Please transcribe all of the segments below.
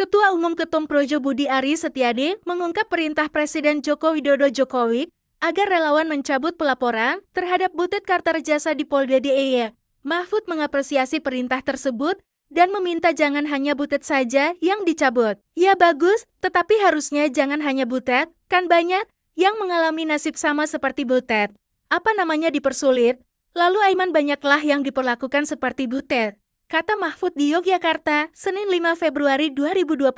Ketua Umum Ketum Projo Budi Ari Setiadi mengungkap perintah Presiden Joko Widodo Jokowi agar relawan mencabut pelaporan terhadap Butet Kartarjasa di Polda DIY. E Mahfud mengapresiasi perintah tersebut dan meminta jangan hanya Butet saja yang dicabut. Ya bagus, tetapi harusnya jangan hanya Butet, kan banyak yang mengalami nasib sama seperti Butet. Apa namanya dipersulit, lalu Aiman banyaklah yang diperlakukan seperti Butet. Kata Mahfud di Yogyakarta, Senin 5 Februari 2024.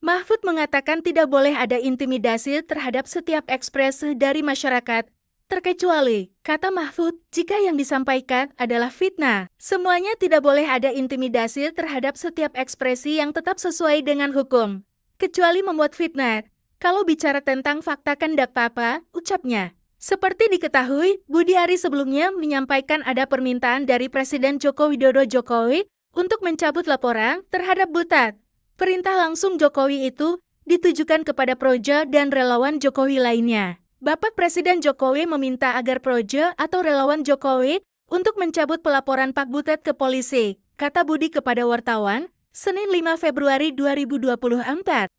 Mahfud mengatakan tidak boleh ada intimidasi terhadap setiap ekspresi dari masyarakat, terkecuali, kata Mahfud, jika yang disampaikan adalah fitnah. Semuanya tidak boleh ada intimidasi terhadap setiap ekspresi yang tetap sesuai dengan hukum, kecuali membuat fitnah. Kalau bicara tentang fakta kendak papa, ucapnya. Seperti diketahui, Budi hari sebelumnya menyampaikan ada permintaan dari Presiden Joko Widodo Jokowi untuk mencabut laporan terhadap Butat. Perintah langsung Jokowi itu ditujukan kepada Projo dan relawan Jokowi lainnya. Bapak Presiden Jokowi meminta agar Projo atau relawan Jokowi untuk mencabut pelaporan Pak Butet ke polisi, kata Budi kepada wartawan, Senin 5 Februari 2024,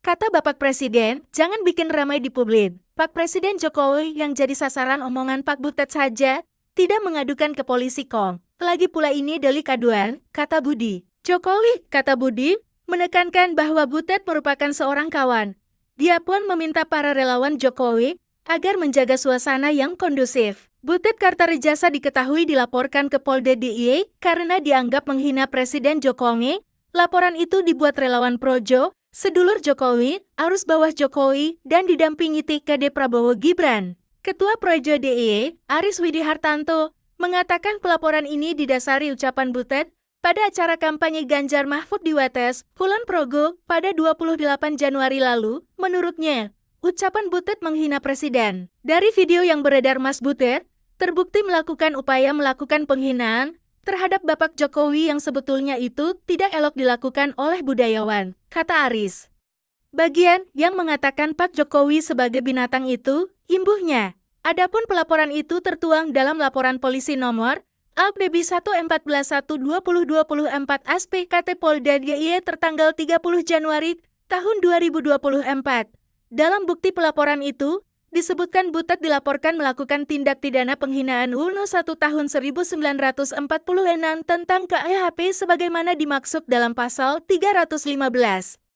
kata Bapak Presiden, jangan bikin ramai di publik. Pak Presiden Jokowi yang jadi sasaran omongan Pak Butet saja, tidak mengadukan ke polisi kong. Lagi pula ini delik aduan, kata Budi. Jokowi, kata Budi, menekankan bahwa Butet merupakan seorang kawan. Dia pun meminta para relawan Jokowi agar menjaga suasana yang kondusif. Butet Kartarejasa diketahui dilaporkan ke Polda DIY e karena dianggap menghina Presiden Jokowi Laporan itu dibuat relawan Projo, sedulur Jokowi, arus bawah Jokowi, dan didampingi TKD Prabowo Gibran. Ketua Projo DIY, e, Aris Widi Hartanto, mengatakan pelaporan ini didasari ucapan Butet pada acara kampanye Ganjar Mahfud di Wates, Kulon Progo, pada 28 Januari lalu, menurutnya, ucapan Butet menghina Presiden. Dari video yang beredar Mas Butet, terbukti melakukan upaya melakukan penghinaan, terhadap Bapak Jokowi yang sebetulnya itu tidak elok dilakukan oleh budayawan, kata Aris. Bagian yang mengatakan Pak Jokowi sebagai binatang itu, imbuhnya. Adapun pelaporan itu tertuang dalam laporan polisi nomor ABB 1412024 ASPKT Polda DIY e tertanggal 30 Januari tahun 2024. Dalam bukti pelaporan itu, disebutkan Butet dilaporkan melakukan tindak pidana penghinaan UNO 1 tahun 1946 tentang KEHP sebagaimana dimaksud dalam pasal 315